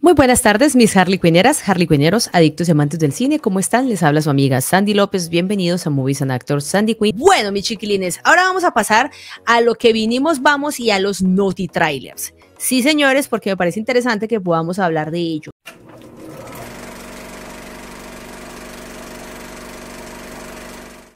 Muy buenas tardes, mis Harley Quineras, Harley Quineros, adictos y amantes del cine. ¿Cómo están? Les habla su amiga Sandy López. Bienvenidos a Movies and Actors Sandy Quinn. Bueno, mis chiquilines, ahora vamos a pasar a lo que vinimos, vamos y a los Naughty Trailers. Sí, señores, porque me parece interesante que podamos hablar de ello.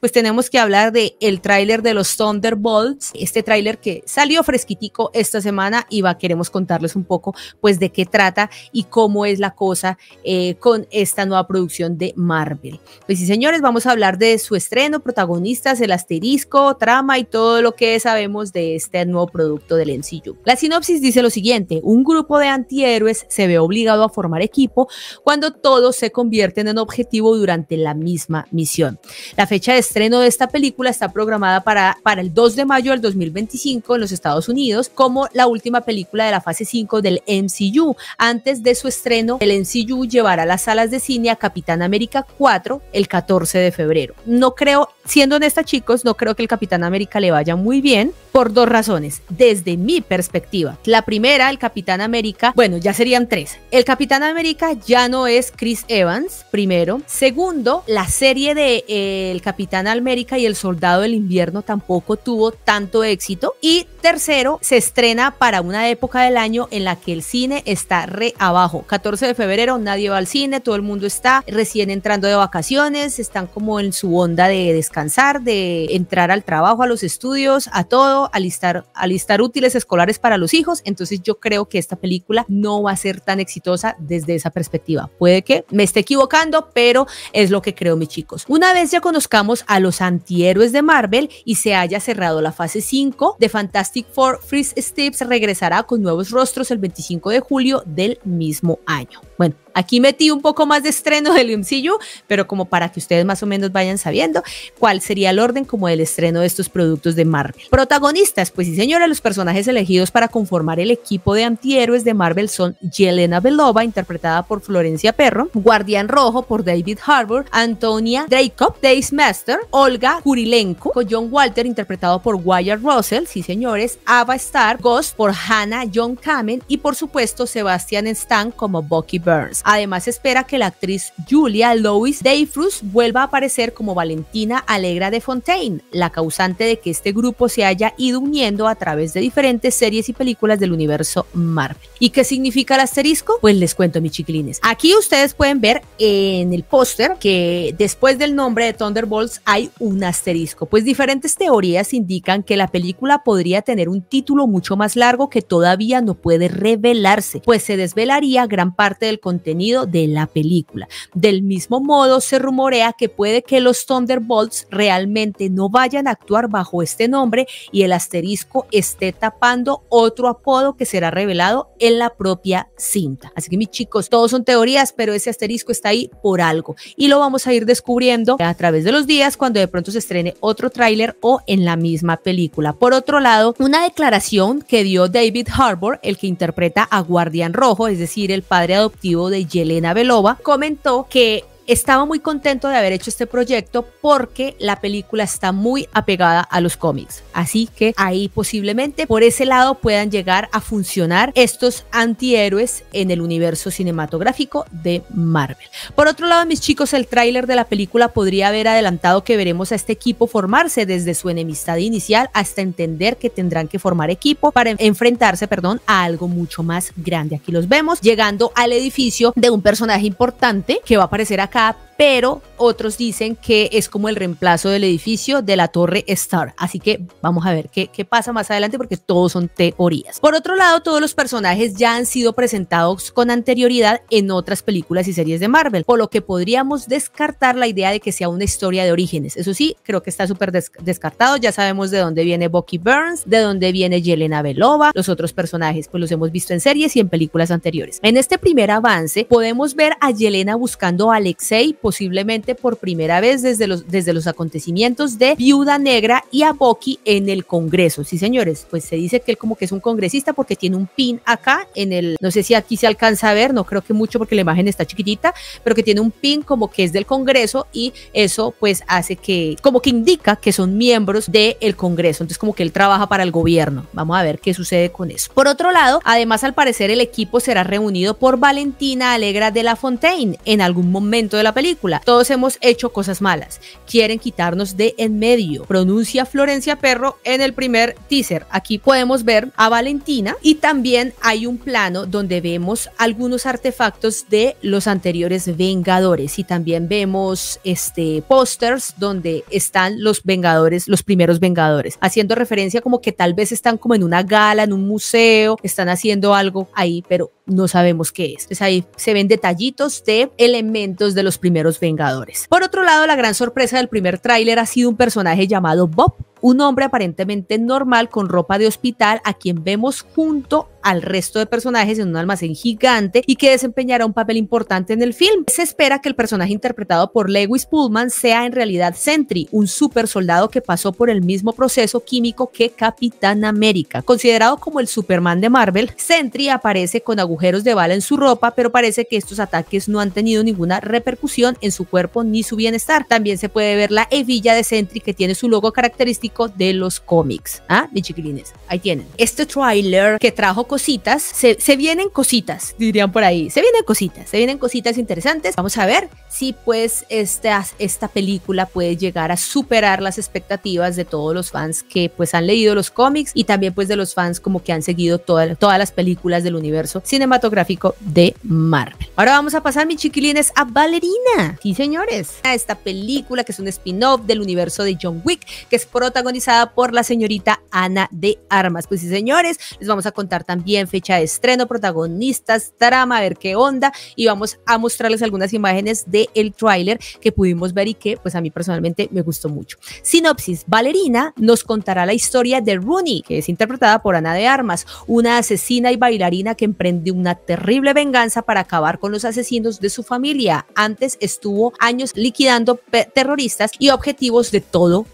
pues tenemos que hablar de el tráiler de los Thunderbolts, este tráiler que salió fresquitico esta semana y va, queremos contarles un poco pues de qué trata y cómo es la cosa eh, con esta nueva producción de Marvel. Pues sí, señores, vamos a hablar de su estreno, protagonistas, el asterisco, trama y todo lo que sabemos de este nuevo producto del MCU. La sinopsis dice lo siguiente, un grupo de antihéroes se ve obligado a formar equipo cuando todos se convierten en objetivo durante la misma misión. La fecha de estreno de esta película está programada para, para el 2 de mayo del 2025 en los Estados Unidos como la última película de la fase 5 del MCU. Antes de su estreno, el MCU llevará a las salas de cine a Capitán América 4 el 14 de febrero. No creo, siendo honesta chicos, no creo que el Capitán América le vaya muy bien por dos razones, desde mi perspectiva. La primera, el Capitán América, bueno, ya serían tres. El Capitán América ya no es Chris Evans, primero. Segundo, la serie de eh, El Capitán América y El Soldado del Invierno tampoco tuvo tanto éxito. Y tercero, se estrena para una época del año en la que el cine está re abajo. 14 de febrero nadie va al cine, todo el mundo está recién entrando de vacaciones, están como en su onda de descansar, de entrar al trabajo, a los estudios, a todo, alistar, alistar útiles escolares para los hijos. Entonces yo creo que esta película no va a ser tan exitosa desde esa perspectiva. Puede que me esté equivocando, pero es lo que creo, mis chicos. Una vez ya conozcamos a los antihéroes de Marvel y se haya cerrado la fase 5 de Fantastic Four, Freeze Steps regresará con nuevos rostros el 25 de julio del mismo año. Bueno, Aquí metí un poco más de estreno del MCU, pero como para que ustedes más o menos vayan sabiendo cuál sería el orden como el estreno de estos productos de Marvel. Protagonistas, pues sí señores, los personajes elegidos para conformar el equipo de antihéroes de Marvel son Yelena Belova, interpretada por Florencia Perro, Guardián Rojo por David Harbour, Antonia Dracop, Days Master, Olga Kurilenko, John Walter, interpretado por Wyatt Russell, sí señores, Ava Starr, Ghost por Hannah John Kamen y por supuesto Sebastian Stan como Bucky Burns. Además, espera que la actriz Julia Louis Dreyfus vuelva a aparecer como Valentina Alegra de Fontaine, la causante de que este grupo se haya ido uniendo a través de diferentes series y películas del universo Marvel. ¿Y qué significa el asterisco? Pues les cuento, mis chiquilines. Aquí ustedes pueden ver en el póster que después del nombre de Thunderbolts hay un asterisco, pues diferentes teorías indican que la película podría tener un título mucho más largo que todavía no puede revelarse, pues se desvelaría gran parte del contenido de la película. Del mismo modo, se rumorea que puede que los Thunderbolts realmente no vayan a actuar bajo este nombre y el asterisco esté tapando otro apodo que será revelado en la propia cinta. Así que mis chicos, todos son teorías, pero ese asterisco está ahí por algo y lo vamos a ir descubriendo a través de los días cuando de pronto se estrene otro tráiler o en la misma película. Por otro lado, una declaración que dio David Harbour, el que interpreta a Guardián Rojo, es decir, el padre adoptivo de Yelena Belova, comentó que estaba muy contento de haber hecho este proyecto porque la película está muy apegada a los cómics. Así que ahí posiblemente por ese lado puedan llegar a funcionar estos antihéroes en el universo cinematográfico de Marvel. Por otro lado, mis chicos, el tráiler de la película podría haber adelantado que veremos a este equipo formarse desde su enemistad inicial hasta entender que tendrán que formar equipo para enfrentarse, perdón, a algo mucho más grande. Aquí los vemos llegando al edificio de un personaje importante que va a aparecer acá sehat. pero otros dicen que es como el reemplazo del edificio de la Torre Star. Así que vamos a ver qué, qué, pasa más adelante porque todos son teorías. Por otro lado, todos los personajes ya han sido presentados con anterioridad en otras películas y series de Marvel, por lo que podríamos descartar la idea de que sea una historia de orígenes. Eso sí, creo que está súper descartado. Ya sabemos de dónde viene Bucky Burns, de dónde viene Yelena Belova. Los otros personajes pues los hemos visto en series y en películas anteriores. En este primer avance podemos ver a Yelena buscando a Alexei, posiblemente por primera vez desde los, desde los acontecimientos de Viuda Negra y a en el Congreso. Sí, señores, pues se dice que él como que es un congresista porque tiene un pin acá en el, no sé si aquí se alcanza a ver, no creo que mucho porque la imagen está chiquitita, pero que tiene un pin como que es del Congreso y eso pues hace que, como que indica que son miembros del el Congreso. Entonces como que él trabaja para el gobierno. Vamos a ver qué sucede con eso. Por otro lado, además al parecer el equipo será reunido por Valentina Alegra de la Fontaine en algún momento de la película todos hemos hecho cosas malas. Quieren quitarnos de en medio. Pronuncia Florencia Perro en el primer teaser. Aquí podemos ver a Valentina y también hay un plano donde vemos algunos artefactos de los anteriores Vengadores y también vemos este pósters donde están los Vengadores, los primeros Vengadores, haciendo referencia como que tal vez están como en una gala, en un museo, están haciendo algo ahí, pero no sabemos qué es. Entonces ahí se ven detallitos de elementos de los primeros Vengadores. Por otro lado, la gran sorpresa del primer tráiler ha sido un personaje llamado Bob, un hombre aparentemente normal con ropa de hospital a quien vemos junto al resto de personajes en un almacén gigante y que desempeñará un papel importante en el film. Se espera que el personaje interpretado por Lewis Pullman sea en realidad Sentry, un super soldado que pasó por el mismo proceso químico que Capitán América. Considerado como el Superman de Marvel, Sentry aparece con agujeros de bala en su ropa, pero parece que estos ataques no han tenido ninguna repercusión en su cuerpo ni su bienestar. También se puede ver la hebilla de Sentry que tiene su logo característico de los cómics. ¿Ah? Mis chiquilines, ahí tienen. Este trailer que trajo cositas, se, vienen cositas, dirían por ahí. Se vienen cositas, se vienen cositas interesantes. Vamos a ver si pues esta, esta película puede llegar a superar las expectativas de todos los fans que pues han leído los cómics y también pues de los fans como que han seguido todas las películas del universo cinematográfico de Marvel. Ahora vamos a pasar, mis chiquilines, a Valerina. Sí, señores. A esta película que es un spin-off del universo de John Wick, que es protagonista protagonizada por la señorita Ana de Armas. Pues sí, señores, les vamos a contar también fecha de estreno, protagonistas, trama, a ver qué onda y vamos a mostrarles algunas imágenes del el tráiler que pudimos ver y que pues a mí personalmente me gustó mucho. Sinopsis, Valerina nos contará la historia de Rooney, que es interpretada por Ana de Armas, una asesina y bailarina que emprende una terrible venganza para acabar con los asesinos de su familia. Antes estuvo años liquidando terroristas y objetivos de todo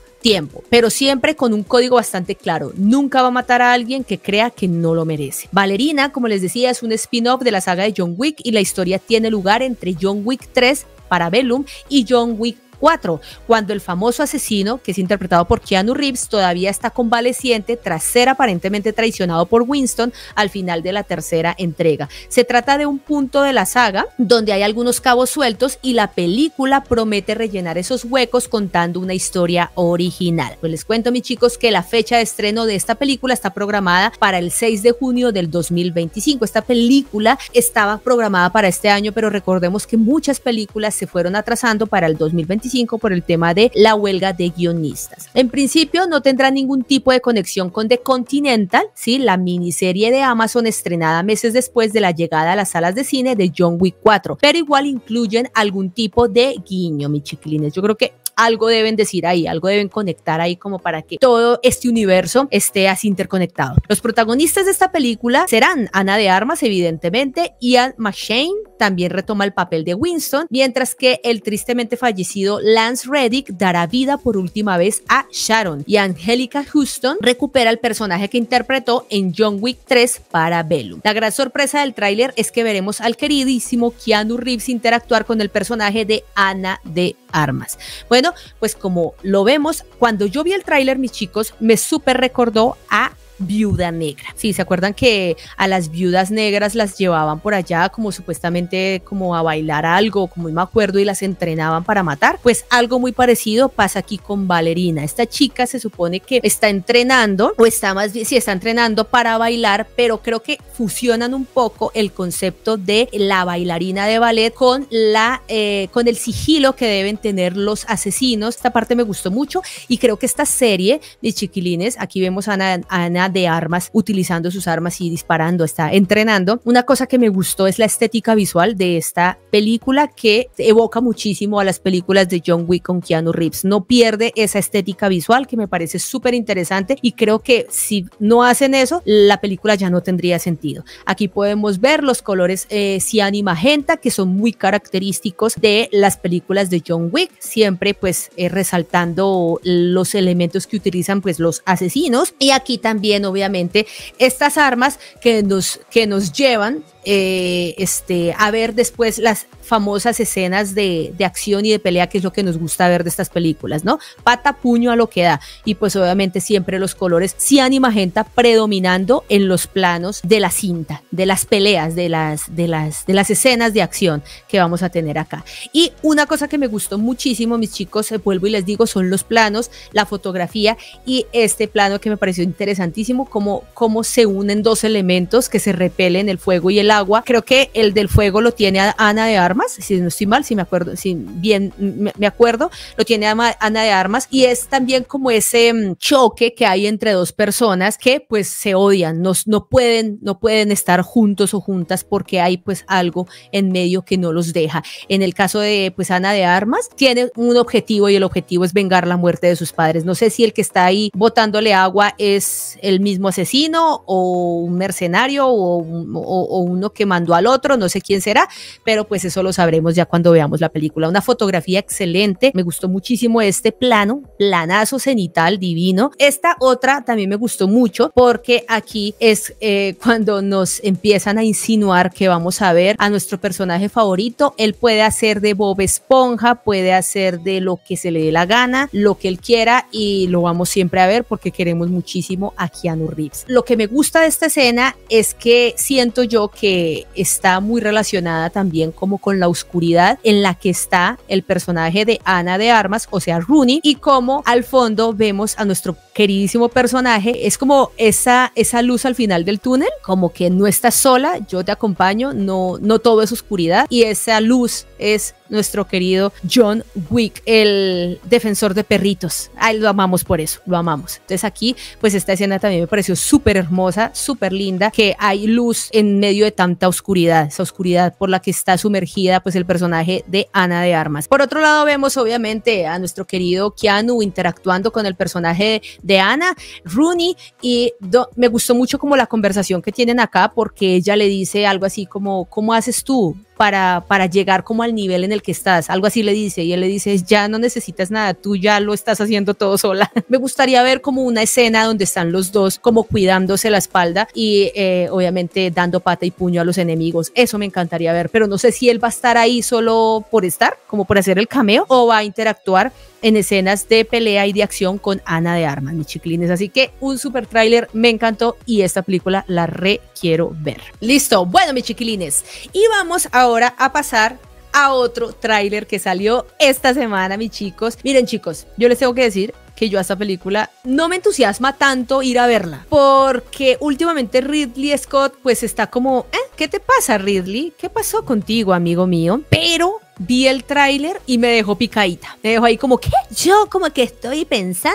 pero siempre con un código bastante claro. Nunca va a matar a alguien que crea que no lo merece. Valerina, como les decía, es un spin-off de la saga de John Wick y la historia tiene lugar entre John Wick 3 para Bellum y John Wick 4 cuando el famoso asesino, que es interpretado por Keanu Reeves, todavía está convaleciente tras ser aparentemente traicionado por Winston al final de la tercera entrega. Se trata de un punto de la saga donde hay algunos cabos sueltos y la película promete rellenar esos huecos contando una historia original. Pues les cuento mis chicos que la fecha de estreno de esta película está programada para el 6 de junio del 2025. Esta película estaba programada para este año, pero recordemos que muchas películas se fueron atrasando para el 2025 por el tema de la huelga de guionistas. En principio no tendrá ningún tipo de conexión con The Continental, ¿sí? la miniserie de Amazon estrenada meses después de la llegada a las salas de cine de John Wick 4, pero igual incluyen algún tipo de guiño, mis chiquilines. Yo creo que algo deben decir ahí, algo deben conectar ahí como para que todo este universo esté así interconectado. Los protagonistas de esta película serán Ana de Armas, evidentemente, Ian McShane también retoma el papel de Winston, mientras que el tristemente fallecido Lance Reddick dará vida por última vez a Sharon y Angelica Houston recupera el personaje que interpretó en John Wick 3 para Bellum. La gran sorpresa del tráiler es que veremos al queridísimo Keanu Reeves interactuar con el personaje de Ana de Armas. Bueno, pues como lo vemos, cuando yo vi el tráiler, mis chicos, me súper recordó a viuda negra. Sí, ¿se acuerdan que a las viudas negras las llevaban por allá como supuestamente como a bailar algo, como me acuerdo, y las entrenaban para matar? Pues algo muy parecido pasa aquí con Valerina. Esta chica se supone que está entrenando, o está más bien, sí, está entrenando para bailar, pero creo que fusionan un poco el concepto de la bailarina de ballet con la, eh, con el sigilo que deben tener los asesinos. Esta parte me gustó mucho y creo que esta serie, mis chiquilines, aquí vemos a a Ana de armas, utilizando sus armas y disparando, está entrenando. Una cosa que me gustó es la estética visual de esta película que evoca muchísimo a las películas de John Wick con Keanu Reeves. No pierde esa estética visual que me parece súper interesante y creo que si no hacen eso, la película ya no tendría sentido. Aquí podemos ver los colores eh, cian y magenta que son muy característicos de las películas de John Wick, siempre pues eh, resaltando los elementos que utilizan pues los asesinos y aquí también obviamente, estas armas que nos, que nos llevan eh, este, a ver después las famosas escenas de, de, acción y de pelea, que es lo que nos gusta ver de estas películas, ¿no? Pata, puño a lo que da. Y pues obviamente siempre los colores cian y magenta predominando en los planos de la cinta, de las peleas, de las, de las, de las escenas de acción que vamos a tener acá. Y una cosa que me gustó muchísimo, mis chicos, eh, vuelvo y les digo, son los planos, la fotografía y este plano que me pareció interesantísimo, como cómo se unen dos elementos que se repelen, el fuego y el agua agua. Creo que el del fuego lo tiene Ana de Armas, si no estoy mal, si me acuerdo, si bien me acuerdo, lo tiene Ana de Armas y es también como ese mm, choque que hay entre dos personas que pues se odian, no, no pueden, no pueden estar juntos o juntas porque hay pues algo en medio que no los deja. En el caso de pues Ana de Armas, tiene un objetivo y el objetivo es vengar la muerte de sus padres. No sé si el que está ahí botándole agua es el mismo asesino o un mercenario o un uno que mandó al otro, no sé quién será, pero pues eso lo sabremos ya cuando veamos la película. Una fotografía excelente, me gustó muchísimo este plano, planazo cenital divino. Esta otra también me gustó mucho porque aquí es eh, cuando nos empiezan a insinuar que vamos a ver a nuestro personaje favorito. Él puede hacer de Bob Esponja, puede hacer de lo que se le dé la gana, lo que él quiera y lo vamos siempre a ver porque queremos muchísimo a Keanu Reeves. Lo que me gusta de esta escena es que siento yo que está muy relacionada también como con la oscuridad en la que está el personaje de Ana de Armas, o sea, Rooney, y como al fondo vemos a nuestro queridísimo personaje, es como esa, esa luz al final del túnel, como que no estás sola, yo te acompaño, no, no todo es oscuridad, y esa luz es nuestro querido John Wick, el defensor de perritos. lo amamos por eso, lo amamos. Entonces aquí, pues esta escena también me pareció súper hermosa, súper linda, que hay luz en medio de tanta oscuridad, esa oscuridad por la que está sumergida pues el personaje de Ana de Armas. Por otro lado vemos obviamente a nuestro querido Keanu interactuando con el personaje de Ana, Rooney, y me gustó mucho como la conversación que tienen acá porque ella le dice algo así como, ¿cómo haces tú? para, llegar como al nivel en el que estás. Algo así le dice y él le dice, ya no necesitas nada, tú ya lo estás haciendo todo sola. Me gustaría ver como una escena donde están los dos como cuidándose la espalda y eh, obviamente dando pata y puño a los enemigos. Eso me encantaría ver, pero no sé si él va a estar ahí solo por estar, como por hacer el cameo, o va a interactuar en escenas de pelea y de acción con Ana de Armas, mis chiquilines. Así que un super tráiler, me encantó y esta película la re quiero ver. Listo, bueno, mis chiquilines, y vamos ahora a pasar a otro tráiler que salió esta semana, mis chicos. Miren, chicos, yo les tengo que decir que yo a esta película no me entusiasma tanto ir a verla, porque últimamente Ridley Scott pues está como, ¿eh? ¿Qué te pasa, Ridley? ¿Qué pasó contigo, amigo mío? Pero vi el tráiler y me dejó picadita. Me dejó ahí como, ¿qué? Yo como que estoy pensando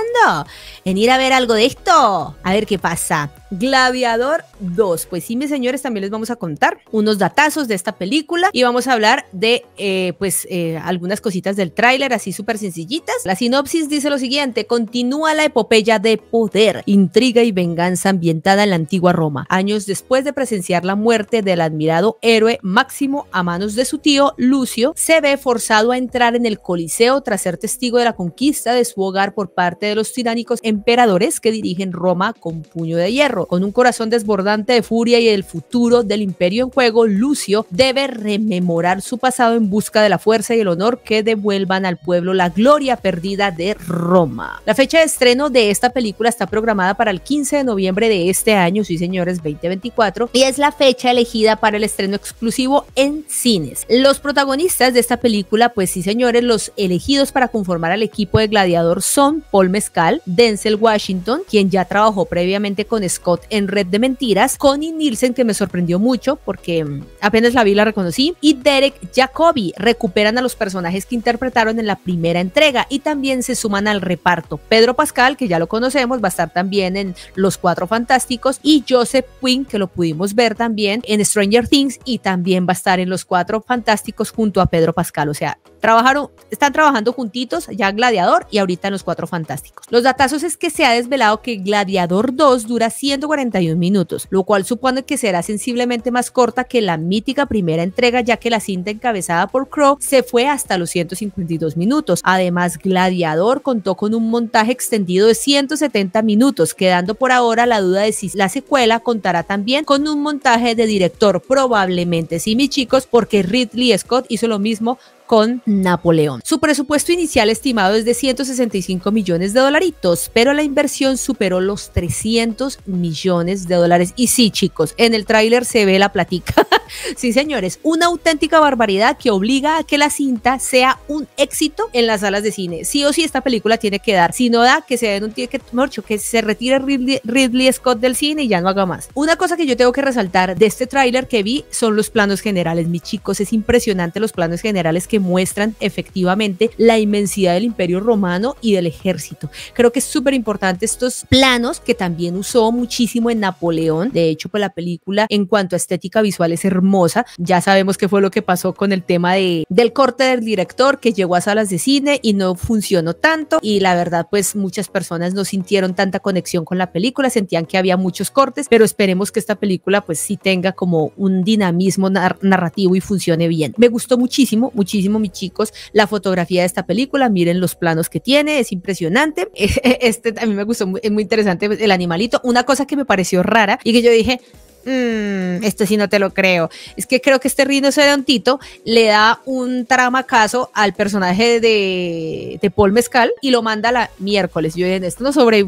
en ir a ver algo de esto. A ver qué pasa. Gladiador 2. Pues sí, mis señores, también les vamos a contar unos datazos de esta película y vamos a hablar de, eh, pues, eh, algunas cositas del tráiler, así súper sencillitas. La sinopsis dice lo siguiente, continúa la epopeya de poder, intriga y venganza ambientada en la antigua Roma, años después de presenciar la muerte del admirado héroe Máximo a manos de su tío Lucio, se ve forzado a entrar en el Coliseo tras ser testigo de la conquista de su hogar por parte de los tiránicos emperadores que dirigen Roma con puño de hierro. Con un corazón desbordante de furia y el futuro del imperio en juego, Lucio debe rememorar su pasado en busca de la fuerza y el honor que devuelvan al pueblo la gloria perdida de Roma. La fecha de estreno de esta película está programada para el 15 de noviembre de este año, sí señores, 2024, y es la fecha elegida para el estreno exclusivo en cines. Los protagonistas de esta película, pues sí señores, los elegidos para conformar al equipo de Gladiador son Paul Mezcal, Denzel Washington, quien ya trabajó previamente con Scott en Red de Mentiras, Connie Nielsen, que me sorprendió mucho porque mm, apenas la vi la reconocí, y Derek Jacobi recuperan a los personajes que interpretaron en la primera entrega y también se suman al reparto. Pedro Pascal, que ya lo conocemos, va a estar también en Los Cuatro Fantásticos, y Joseph Quinn, que lo pudimos ver también en Stranger Things y también va a estar en Los Cuatro Fantásticos junto a Pedro Pascal. O sea, trabajaron, están trabajando juntitos ya Gladiador y ahorita en Los Cuatro Fantásticos. Los datazos es que se ha desvelado que Gladiador 2 dura 100 141 minutos, lo cual supone que será sensiblemente más corta que la mítica primera entrega, ya que la cinta encabezada por Crow se fue hasta los 152 minutos. Además, Gladiador contó con un montaje extendido de 170 minutos, quedando por ahora la duda de si la secuela contará también con un montaje de director, probablemente sí, mis chicos, porque Ridley Scott hizo lo mismo con Napoleón. Su presupuesto inicial estimado es de 165 millones de dolaritos, pero la inversión superó los 300 millones de dólares. Y sí, chicos, en el tráiler se ve la platica. sí, señores, una auténtica barbaridad que obliga a que la cinta sea un éxito en las salas de cine. Sí o sí, esta película tiene que dar. Si no da, que se den un ticket, morcho, que se retire Ridley, Ridley Scott del cine y ya no haga más. Una cosa que yo tengo que resaltar de este tráiler que vi son los planos generales, mis chicos. Es impresionante los planos generales que muestran efectivamente la inmensidad del imperio romano y del ejército. Creo que es súper importante estos planos que también usó muchísimo en Napoleón. De hecho, pues la película en cuanto a estética visual es hermosa. Ya sabemos qué fue lo que pasó con el tema de, del corte del director que llegó a salas de cine y no funcionó tanto. Y la verdad, pues muchas personas no sintieron tanta conexión con la película, sentían que había muchos cortes, pero esperemos que esta película pues sí tenga como un dinamismo narrativo y funcione bien. Me gustó muchísimo, muchísimo mis chicos, la fotografía de esta película. Miren los planos que tiene, es impresionante. Este a mí me gustó, es muy interesante el animalito. Una cosa que me pareció rara y que yo dije, mmm, este sí no te lo creo. Es que creo que este rinocerontito le da un caso al personaje de, Paul Mezcal y lo manda la miércoles. Yo en esto no, sobre,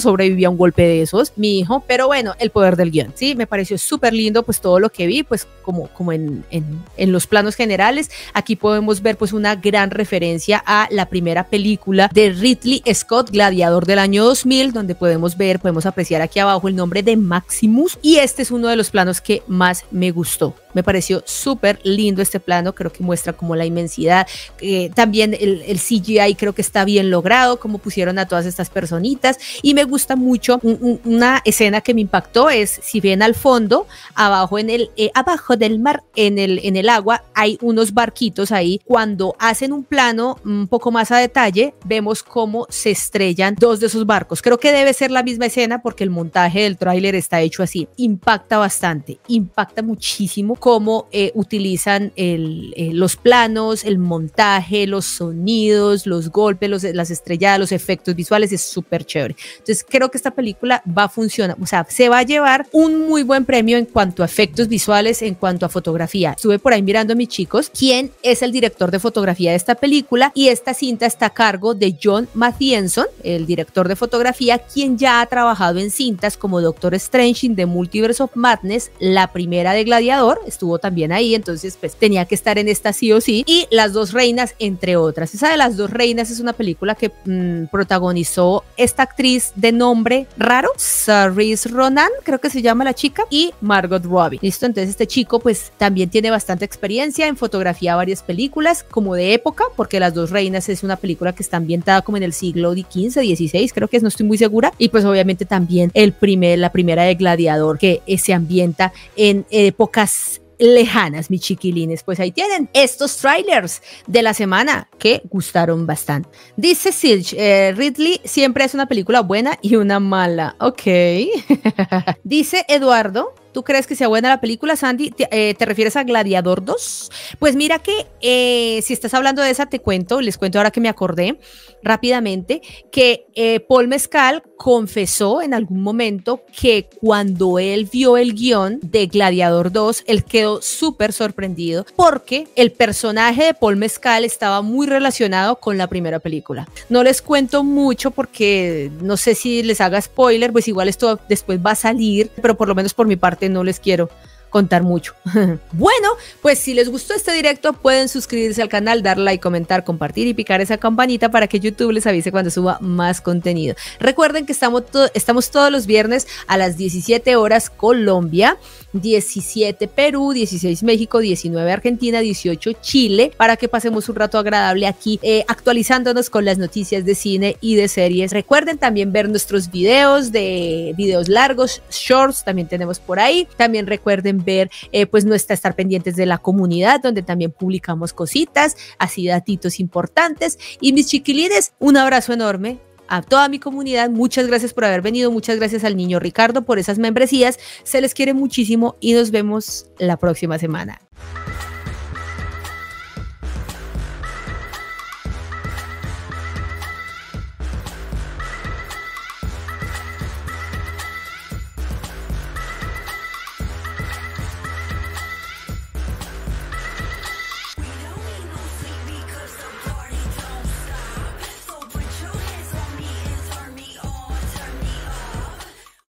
sobrevivía a un golpe de esos, mi hijo, pero bueno, el poder del guión. Sí, me pareció súper lindo pues todo lo que vi, pues como, como en, en los planos generales. Aquí podemos ver pues una gran referencia a la primera película de Ridley Scott, Gladiador del año 2000, donde podemos ver, podemos apreciar aquí abajo el nombre de Maximus y este es uno de los planos que más me gustó. Me pareció súper lindo este plano, creo que muestra como la inmensidad. también el, el, CGI creo que está bien logrado, como pusieron a todas estas personitas. Y me gusta mucho una escena que me impactó es, si ven al fondo, abajo, en el, eh, abajo del mar, en el, en el agua, hay unos barquitos ahí. Cuando hacen un plano un poco más a detalle, vemos cómo se estrellan dos de esos barcos. Creo que debe ser la misma escena porque el montaje del tráiler está hecho así. Impacta bastante, impacta muchísimo cómo eh, utilizan eh, los planos, el montaje, los sonidos, los golpes, los, las estrelladas, los efectos visuales, es súper chévere. Entonces creo que esta película va a funcionar, o sea, se va a llevar un muy buen premio en cuanto a efectos visuales, en cuanto a fotografía. Estuve por ahí mirando a mis chicos, quién es el director de fotografía de esta película y esta cinta está a cargo de John Mathienson, el director de fotografía, quien ya ha trabajado en cintas como Doctor Strange in the Multiverse of Madness, la primera de Gladiador, estuvo también ahí, entonces pues tenía que estar en esta sí o sí. Y Las dos reinas, entre otras. Esa de Las dos reinas es una película que mm, protagonizó esta actriz de nombre raro, Saris Ronan, creo que se llama la chica, y Margot Robbie. Listo, entonces este chico pues también tiene bastante experiencia en fotografía, varias películas como de época, porque Las dos reinas es una película que está ambientada como en el siglo XV, XVI, creo que es, no estoy muy segura. Y pues obviamente también el primer, la primera de Gladiador que eh, se ambienta en épocas lejanas, mis chiquilines. Pues ahí tienen estos trailers de la semana que gustaron bastante. Dice Silch, eh, Ridley siempre es una película buena y una mala. Ok. Dice Eduardo, ¿Tú crees que sea buena la película, Sandy? ¿Te, eh, refieres a Gladiador 2? Pues mira que eh, si estás hablando de esa, te cuento, les cuento ahora que me acordé rápidamente, que eh, Paul Mezcal confesó en algún momento que cuando él vio el guión de Gladiador 2, él quedó súper sorprendido porque el personaje de Paul Mezcal estaba muy relacionado con la primera película. No les cuento mucho porque no sé si les haga spoiler, pues igual esto después va a salir, pero por lo menos por mi parte no les quiero contar mucho. bueno, pues si les gustó este directo, pueden suscribirse al canal, dar like, comentar, compartir y picar esa campanita para que YouTube les avise cuando suba más contenido. Recuerden que estamos, estamos todos los viernes a las 17 horas Colombia 17 Perú, 16 México, 19 Argentina, 18 Chile, para que pasemos un rato agradable aquí eh, actualizándonos con las noticias de cine y de series. Recuerden también ver nuestros videos de videos largos, shorts, también tenemos por ahí. También recuerden ver eh, pues nuestra estar pendientes de la comunidad donde también publicamos cositas, así datitos importantes. Y mis chiquilines, un abrazo enorme a toda mi comunidad. Muchas gracias por haber venido, muchas gracias al niño Ricardo por esas membresías. Se les quiere muchísimo y nos vemos la próxima semana.